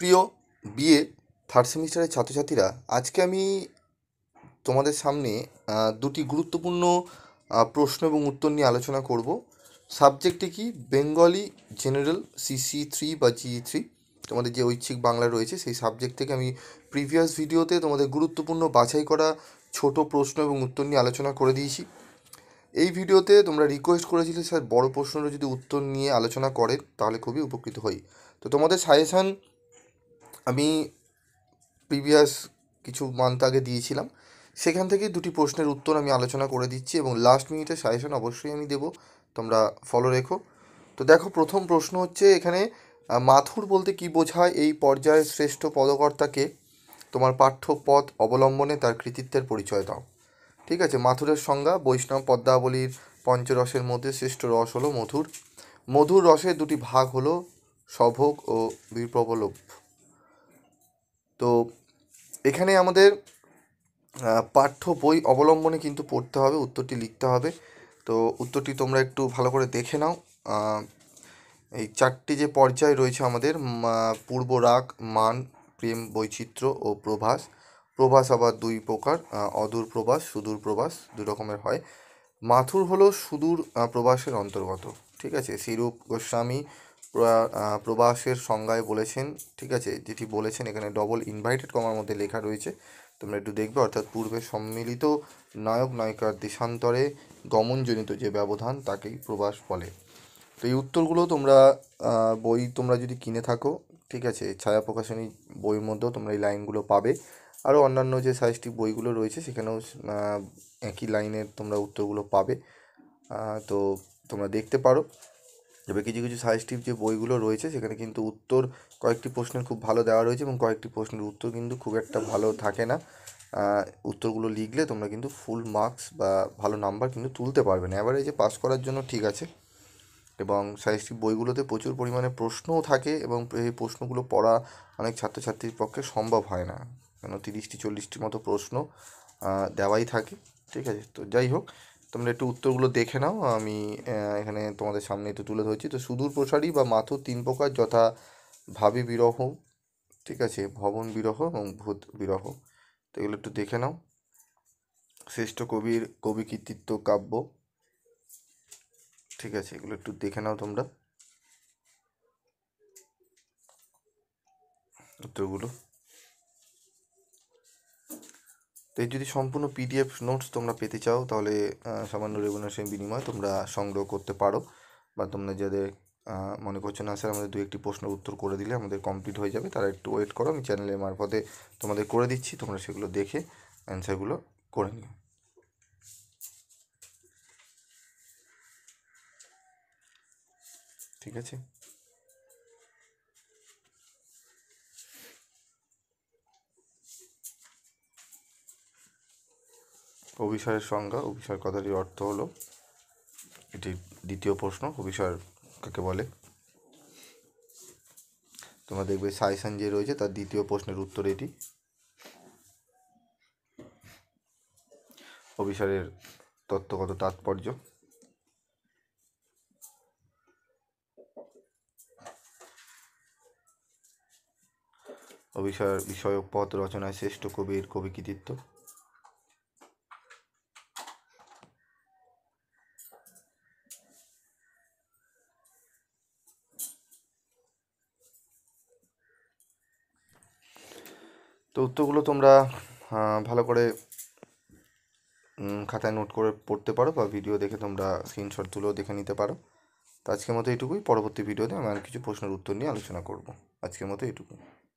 প্রিয় BA third সেমিস্টারের ছাত্রছাত্রীরা আজকে আমি তোমাদের সামনে দুটি গুরুত্বপূর্ণ প্রশ্ন এবং উত্তর নিয়ে আলোচনা করব সাবজেক্টে কি বেঙ্গলি জেনারেল সিসি থ্রি বা জি থ্রি e তোমাদের যে ঐচ্ছিক বাংলা রয়েছে সেই সাবজেক্ট থেকে আমি প্রিভিয়াস ভিডিওতে তোমাদের গুরুত্বপূর্ণ বাছাই করা ছোট প্রশ্ন এবং উত্তর নিয়ে আলোচনা করে দিয়েছি এই ভিডিওতে তোমরা রিকোয়েস্ট করেছিলে স্যার বড় প্রশ্নের যদি উত্তর নিয়ে আলোচনা করেন তাহলে খুবই উপকৃত হই তো তোমাদের সাজেশান আমি প্রিভিয়াস কিছু মান্থ আগে দিয়েছিলাম সেখান থেকে দুটি প্রশ্নের উত্তর আমি আলোচনা করে দিচ্ছি এবং লাস্ট মিনিটে সাজেশন অবশ্যই আমি দেবো তোমরা ফলো রেখো তো দেখো প্রথম প্রশ্ন হচ্ছে এখানে মাথুর বলতে কি বোঝায় এই পর্যায়ের শ্রেষ্ঠ পদকর্তাকে তোমার পাঠ্য পথ অবলম্বনে তার কৃতিত্বের পরিচয় দাও ঠিক আছে মাথুরের সংজ্ঞা বৈষ্ণব পদ্মাবলীর পঞ্চরসের মধ্যে শ্রেষ্ঠ রস হলো মধুর মধুর রসের দুটি ভাগ হলো সভোগ ও বিপ্রবলভ তো এখানে আমাদের পাঠ্য বই অবলম্বনে কিন্তু পড়তে হবে উত্তরটি লিখতে হবে তো উত্তরটি তোমরা একটু ভালো করে দেখে নাও এই চারটি যে পর্যায় রয়েছে আমাদের পূর্ব রাগ মান প্রেম বৈচিত্র্য ও প্রভাস প্রভাস আবার দুই প্রকার অদূর প্রবাস সুদূর প্রবাস দু রকমের হয় মাথুর হলো সুদূর প্রবাসের অন্তর্গত ঠিক আছে সিরূপ গোস্বামী প্রবাসের সংজ্ঞায় বলেছেন ঠিক আছে যেটি বলেছেন এখানে ডবল ইনভাইটেড কমার মধ্যে লেখা রয়েছে তোমরা একটু দেখবে অর্থাৎ পূর্বে সম্মিলিত নায়ক নায়িকার দেশান্তরে গমনজনিত যে ব্যবধান তাকেই প্রবাস বলে তো এই উত্তরগুলো তোমরা বই তোমরা যদি কিনে থাকো ঠিক আছে ছায়া প্রকাশনী বইয়ের মধ্যেও তোমরা এই লাইনগুলো পাবে আরও অন্যান্য যে সাইজটি বইগুলো রয়েছে সেখানেও একই লাইনের তোমরা উত্তরগুলো পাবে তো তোমরা দেখতে পারো যাবে কিছু কিছু সাজেস্টিভ যে বইগুলো রয়েছে সেখানে কিন্তু উত্তর কয়েকটি প্রশ্নের খুব ভালো দেওয়া রয়েছে এবং কয়েকটি প্রশ্নের উত্তর কিন্তু খুব একটা ভালো থাকে না উত্তরগুলো লিখলে তোমরা কিন্তু ফুল মার্কস বা ভালো নাম্বার কিন্তু তুলতে পারবে না যে পাস করার জন্য ঠিক আছে এবং সাজেস্টিভ বইগুলোতে প্রচুর পরিমাণে প্রশ্নও থাকে এবং এই প্রশ্নগুলো পড়া অনেক ছাত্রছাত্রীর পক্ষে সম্ভব হয় না কেন তিরিশটি চল্লিশটির মতো প্রশ্ন দেওয়াই থাকে ঠিক আছে তো যাই হোক তোমরা একটু উত্তরগুলো দেখে নাও আমি এখানে তোমাদের সামনে একটু তুলে ধরছি তো সুদূর প্রসারী বা মাথুর তিন প্রকার যথা ভাবি বিরহ ঠিক আছে ভবন বিরহ এবং ভূত বিরহ তো এগুলো একটু দেখে নাও শ্রেষ্ঠ কবির কবি কৃতিত্ব কাব্য ঠিক আছে এগুলো একটু দেখে নাও তোমরা উত্তরগুলো তো যদি সম্পূর্ণ পিডিএফ নোটস তোমরা পেতে চাও তাহলে সামান্য রেগুলেশন বিনিময়ে তোমরা সংগ্রহ করতে পারো বা তোমরা যাদের মনে করছো না স্যার আমাদের দু একটি প্রশ্নের উত্তর করে দিলে আমাদের কমপ্লিট হয়ে যাবে তারা একটু ওয়েট করো আমি চ্যানেলের মারফতে তোমাদের করে দিচ্ছি তোমরা সেগুলো দেখে অ্যান্সারগুলো করে নিও ঠিক আছে অভিষয়ের সংজ্ঞা অভিষয় কথাটির অর্থ হলো এটি দ্বিতীয় প্রশ্ন অভিষয় কাকে বলে তোমরা দেখবে সাইসান যে রয়েছে তার দ্বিতীয় প্রশ্নের উত্তর এটি অভিসারের তত্ত্বগত তাৎপর্য অভিসার বিষয়ক পথ রচনায় শ্রেষ্ঠ কবির কবি কৃতিত্ব তো উত্তরগুলো তোমরা ভালো করে খাতায় নোট করে পড়তে পারো বা ভিডিও দেখে তোমরা স্ক্রিনশট তুলেও দেখে নিতে পারো তো আজকের মতো এটুকুই পরবর্তী ভিডিওতে আমি আর কিছু প্রশ্নের উত্তর নিয়ে আলোচনা করব আজকের মতো এটুকুই